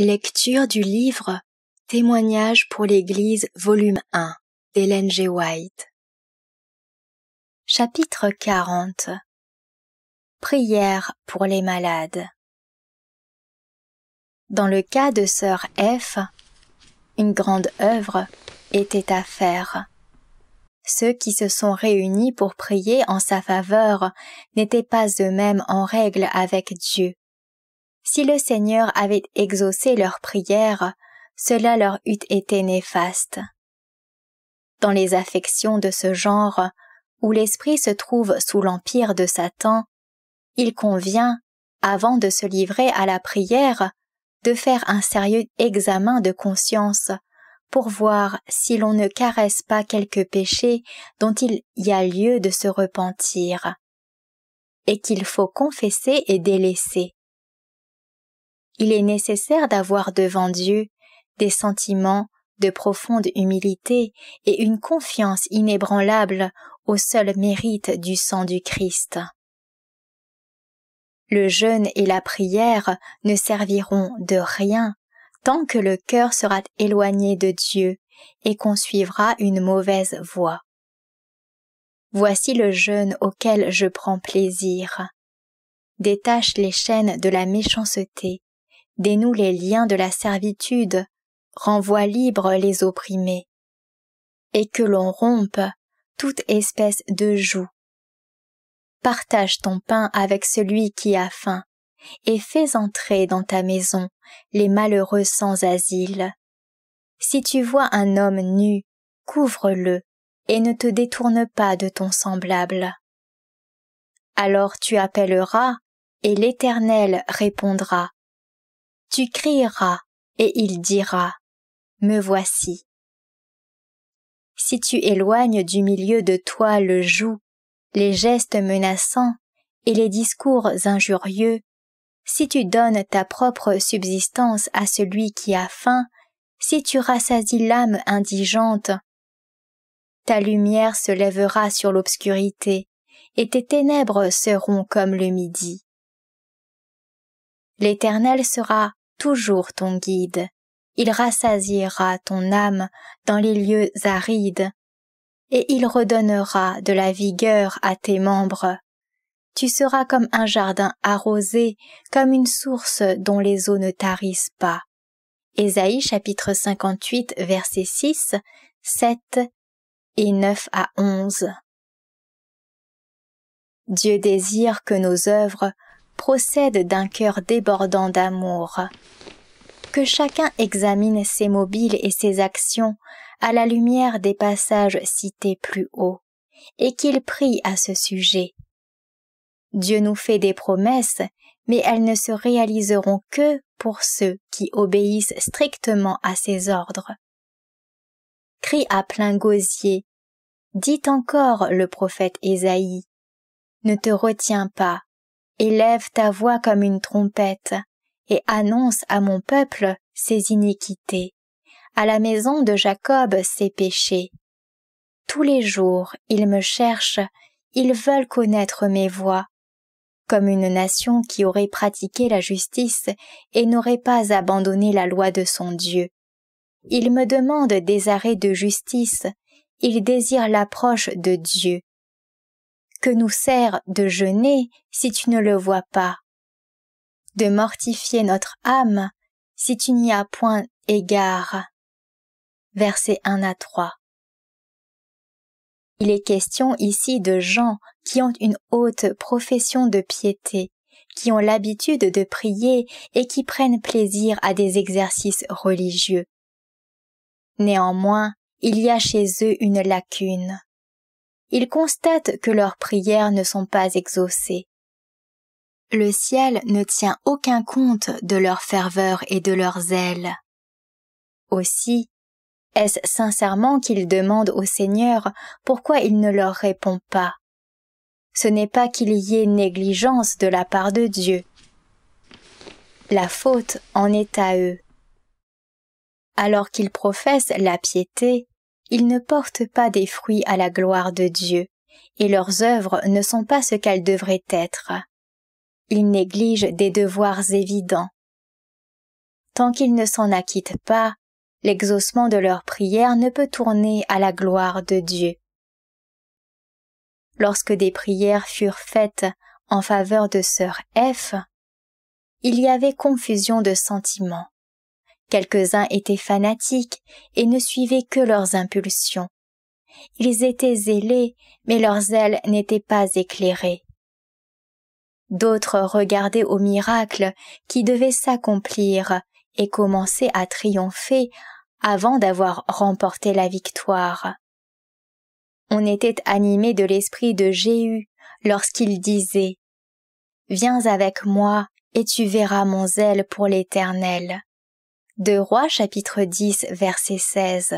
Lecture du livre Témoignage pour l'Église, volume 1 d'Hélène G. White. Chapitre 40 Prière pour les malades. Dans le cas de sœur F, une grande œuvre était à faire. Ceux qui se sont réunis pour prier en sa faveur n'étaient pas eux-mêmes en règle avec Dieu si le Seigneur avait exaucé leurs prières, cela leur eût été néfaste. Dans les affections de ce genre, où l'esprit se trouve sous l'empire de Satan, il convient, avant de se livrer à la prière, de faire un sérieux examen de conscience pour voir si l'on ne caresse pas quelque péché dont il y a lieu de se repentir et qu'il faut confesser et délaisser il est nécessaire d'avoir devant Dieu des sentiments de profonde humilité et une confiance inébranlable au seul mérite du sang du Christ. Le jeûne et la prière ne serviront de rien tant que le cœur sera éloigné de Dieu et qu'on suivra une mauvaise voie. Voici le jeûne auquel je prends plaisir. Détache les chaînes de la méchanceté dénoue les liens de la servitude, renvoie libre les opprimés, et que l'on rompe toute espèce de joug. Partage ton pain avec celui qui a faim, et fais entrer dans ta maison les malheureux sans asile. Si tu vois un homme nu, couvre-le, et ne te détourne pas de ton semblable. Alors tu appelleras, et l'Éternel répondra. Tu crieras et il dira, Me voici. Si tu éloignes du milieu de toi le joug, les gestes menaçants et les discours injurieux, si tu donnes ta propre subsistance à celui qui a faim, si tu rassasis l'âme indigente, ta lumière se lèvera sur l'obscurité, et tes ténèbres seront comme le midi. L'Éternel sera toujours ton guide. Il rassasiera ton âme dans les lieux arides, et il redonnera de la vigueur à tes membres. Tu seras comme un jardin arrosé, comme une source dont les eaux ne tarissent pas. Ésaïe chapitre 58 versets 6, 7 et 9 à 11. Dieu désire que nos œuvres procède d'un cœur débordant d'amour. Que chacun examine ses mobiles et ses actions à la lumière des passages cités plus haut, et qu'il prie à ce sujet. Dieu nous fait des promesses, mais elles ne se réaliseront que pour ceux qui obéissent strictement à ses ordres. Crie à plein gosier, dit encore le prophète Esaïe, ne te retiens pas, Élève ta voix comme une trompette, et annonce à mon peuple ses iniquités, à la maison de Jacob ses péchés. Tous les jours ils me cherchent, ils veulent connaître mes voies. Comme une nation qui aurait pratiqué la justice et n'aurait pas abandonné la loi de son Dieu. Ils me demandent des arrêts de justice, ils désirent l'approche de Dieu que nous sert de jeûner si tu ne le vois pas De mortifier notre âme si tu n'y as point égard. Verset 1 à 3. Il est question ici de gens qui ont une haute profession de piété, qui ont l'habitude de prier et qui prennent plaisir à des exercices religieux. Néanmoins, il y a chez eux une lacune ils constatent que leurs prières ne sont pas exaucées. Le ciel ne tient aucun compte de leur ferveur et de leur zèle. Aussi, est-ce sincèrement qu'ils demandent au Seigneur pourquoi il ne leur répond pas Ce n'est pas qu'il y ait négligence de la part de Dieu. La faute en est à eux. Alors qu'ils professent la piété, ils ne portent pas des fruits à la gloire de Dieu, et leurs œuvres ne sont pas ce qu'elles devraient être. Ils négligent des devoirs évidents. Tant qu'ils ne s'en acquittent pas, l'exaucement de leurs prières ne peut tourner à la gloire de Dieu. Lorsque des prières furent faites en faveur de sœur F, il y avait confusion de sentiments. Quelques-uns étaient fanatiques et ne suivaient que leurs impulsions. Ils étaient zélés, mais leurs ailes n'étaient pas éclairées. D'autres regardaient au miracle qui devait s'accomplir et commençaient à triompher avant d'avoir remporté la victoire. On était animé de l'esprit de Jéhu lorsqu'il disait Viens avec moi et tu verras mon zèle pour l'Éternel de Rois chapitre 10 verset 16.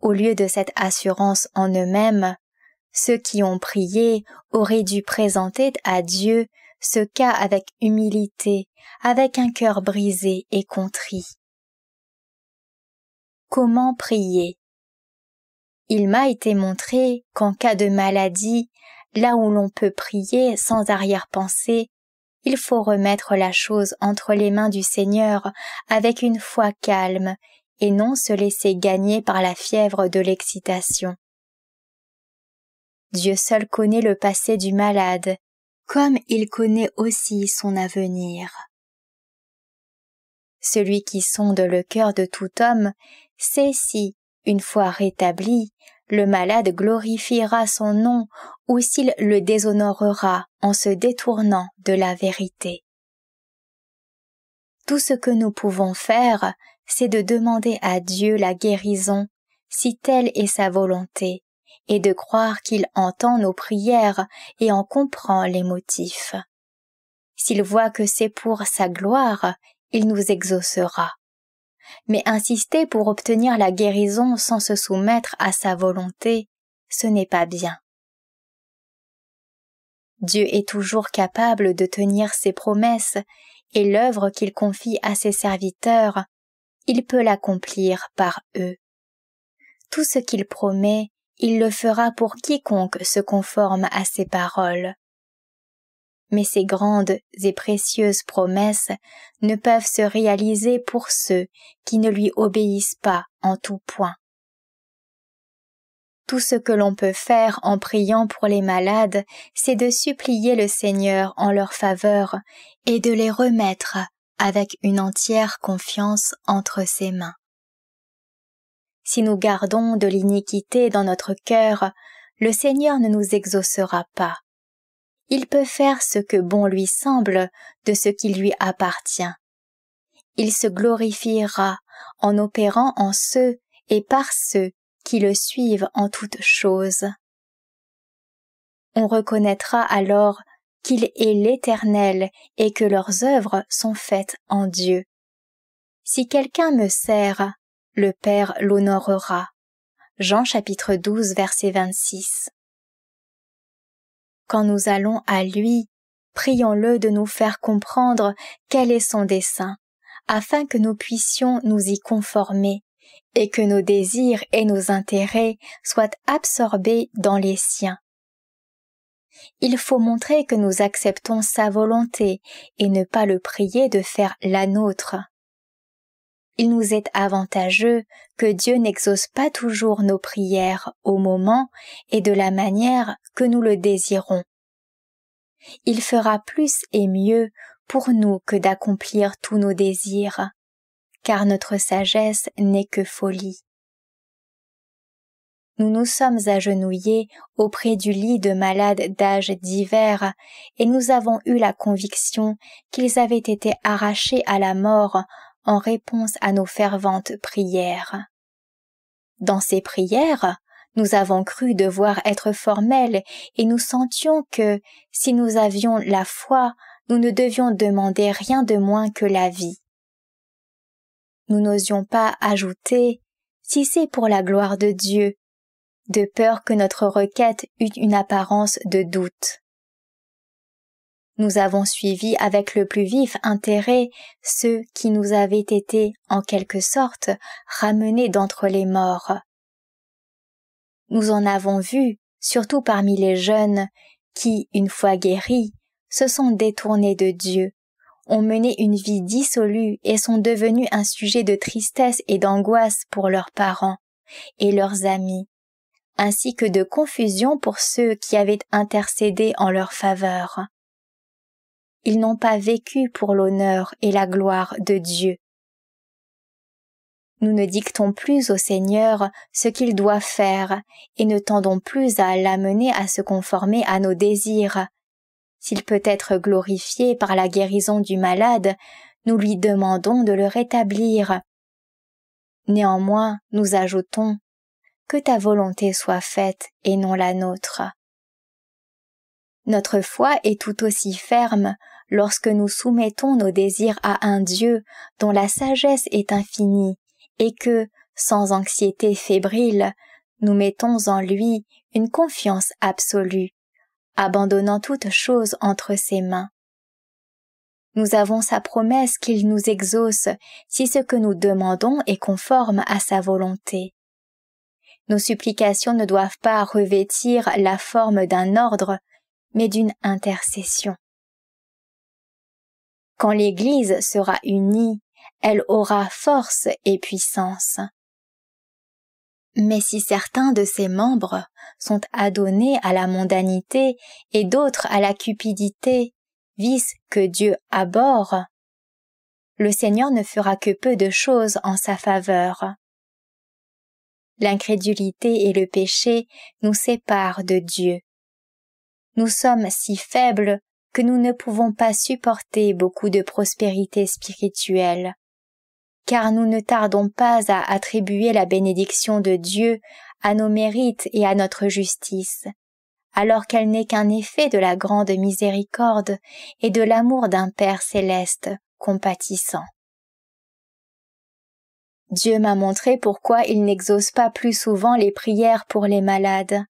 Au lieu de cette assurance en eux-mêmes, ceux qui ont prié auraient dû présenter à Dieu ce cas avec humilité, avec un cœur brisé et contrit. Comment prier Il m'a été montré qu'en cas de maladie, là où l'on peut prier sans arrière-pensée, il faut remettre la chose entre les mains du Seigneur avec une foi calme et non se laisser gagner par la fièvre de l'excitation. Dieu seul connaît le passé du malade, comme il connaît aussi son avenir. Celui qui sonde le cœur de tout homme sait si, une fois rétabli, le malade glorifiera son nom ou s'il le déshonorera en se détournant de la vérité. Tout ce que nous pouvons faire, c'est de demander à Dieu la guérison, si telle est sa volonté, et de croire qu'il entend nos prières et en comprend les motifs. S'il voit que c'est pour sa gloire, il nous exaucera mais insister pour obtenir la guérison sans se soumettre à sa volonté, ce n'est pas bien. Dieu est toujours capable de tenir ses promesses, et l'œuvre qu'il confie à ses serviteurs, il peut l'accomplir par eux. Tout ce qu'il promet, il le fera pour quiconque se conforme à ses paroles mais ces grandes et précieuses promesses ne peuvent se réaliser pour ceux qui ne lui obéissent pas en tout point. Tout ce que l'on peut faire en priant pour les malades, c'est de supplier le Seigneur en leur faveur et de les remettre avec une entière confiance entre ses mains. Si nous gardons de l'iniquité dans notre cœur, le Seigneur ne nous exaucera pas il peut faire ce que bon lui semble de ce qui lui appartient. Il se glorifiera en opérant en ceux et par ceux qui le suivent en toutes choses. On reconnaîtra alors qu'il est l'Éternel et que leurs œuvres sont faites en Dieu. Si quelqu'un me sert, le Père l'honorera. Jean chapitre 12 verset 26. Quand nous allons à lui, prions-le de nous faire comprendre quel est son dessein, afin que nous puissions nous y conformer, et que nos désirs et nos intérêts soient absorbés dans les siens. Il faut montrer que nous acceptons sa volonté et ne pas le prier de faire la nôtre il nous est avantageux que Dieu n'exauce pas toujours nos prières au moment et de la manière que nous le désirons. Il fera plus et mieux pour nous que d'accomplir tous nos désirs, car notre sagesse n'est que folie. Nous nous sommes agenouillés auprès du lit de malades d'âge divers, et nous avons eu la conviction qu'ils avaient été arrachés à la mort en réponse à nos ferventes prières. Dans ces prières, nous avons cru devoir être formels et nous sentions que, si nous avions la foi, nous ne devions demander rien de moins que la vie. Nous n'osions pas ajouter si c'est pour la gloire de Dieu, de peur que notre requête eût une apparence de doute. Nous avons suivi avec le plus vif intérêt ceux qui nous avaient été, en quelque sorte, ramenés d'entre les morts. Nous en avons vu, surtout parmi les jeunes, qui, une fois guéris, se sont détournés de Dieu, ont mené une vie dissolue et sont devenus un sujet de tristesse et d'angoisse pour leurs parents et leurs amis, ainsi que de confusion pour ceux qui avaient intercédé en leur faveur ils n'ont pas vécu pour l'honneur et la gloire de Dieu. Nous ne dictons plus au Seigneur ce qu'il doit faire et ne tendons plus à l'amener à se conformer à nos désirs. S'il peut être glorifié par la guérison du malade, nous lui demandons de le rétablir. Néanmoins, nous ajoutons Que ta volonté soit faite et non la nôtre. Notre foi est tout aussi ferme lorsque nous soumettons nos désirs à un Dieu dont la sagesse est infinie, et que, sans anxiété fébrile, nous mettons en lui une confiance absolue, abandonnant toute chose entre ses mains. Nous avons sa promesse qu'il nous exauce si ce que nous demandons est conforme à sa volonté. Nos supplications ne doivent pas revêtir la forme d'un ordre, mais d'une intercession. Quand l'Église sera unie, elle aura force et puissance. Mais si certains de ses membres sont adonnés à la mondanité et d'autres à la cupidité, vice que Dieu abhorre, le Seigneur ne fera que peu de choses en sa faveur. L'incrédulité et le péché nous séparent de Dieu. Nous sommes si faibles que nous ne pouvons pas supporter beaucoup de prospérité spirituelle, car nous ne tardons pas à attribuer la bénédiction de Dieu à nos mérites et à notre justice, alors qu'elle n'est qu'un effet de la grande miséricorde et de l'amour d'un Père céleste compatissant. Dieu m'a montré pourquoi il n'exauce pas plus souvent les prières pour les malades.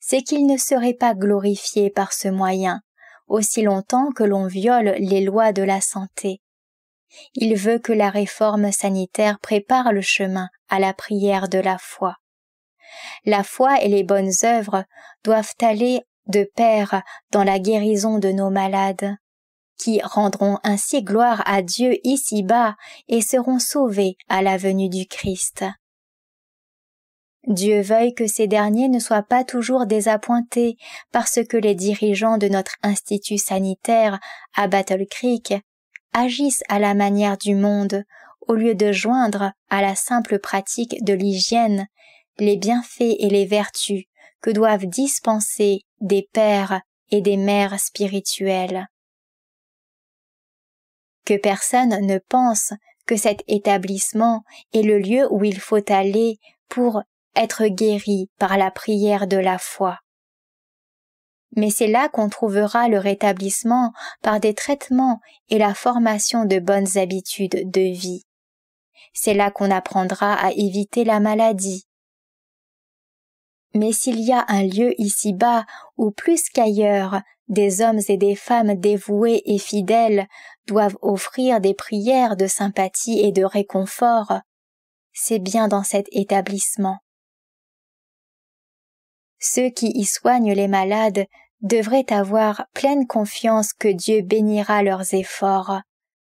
C'est qu'il ne serait pas glorifié par ce moyen, aussi longtemps que l'on viole les lois de la santé. Il veut que la réforme sanitaire prépare le chemin à la prière de la foi. La foi et les bonnes œuvres doivent aller de pair dans la guérison de nos malades, qui rendront ainsi gloire à Dieu ici-bas et seront sauvés à la venue du Christ. Dieu veuille que ces derniers ne soient pas toujours désappointés parce que les dirigeants de notre institut sanitaire à Battle Creek agissent à la manière du monde au lieu de joindre à la simple pratique de l'hygiène les bienfaits et les vertus que doivent dispenser des pères et des mères spirituelles. Que personne ne pense que cet établissement est le lieu où il faut aller pour être guéri par la prière de la foi. Mais c'est là qu'on trouvera le rétablissement par des traitements et la formation de bonnes habitudes de vie. C'est là qu'on apprendra à éviter la maladie. Mais s'il y a un lieu ici-bas où plus qu'ailleurs des hommes et des femmes dévoués et fidèles doivent offrir des prières de sympathie et de réconfort, c'est bien dans cet établissement. Ceux qui y soignent les malades devraient avoir pleine confiance que Dieu bénira leurs efforts,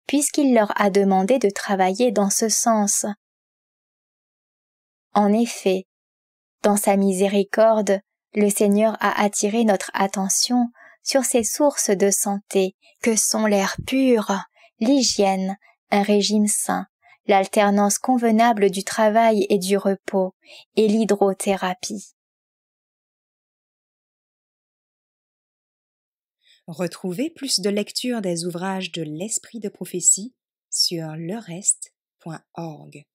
puisqu'il leur a demandé de travailler dans ce sens. En effet, dans sa miséricorde, le Seigneur a attiré notre attention sur ses sources de santé que sont l'air pur, l'hygiène, un régime sain, l'alternance convenable du travail et du repos, et l'hydrothérapie. Retrouvez plus de lectures des ouvrages de l'Esprit de prophétie sur lerest.org.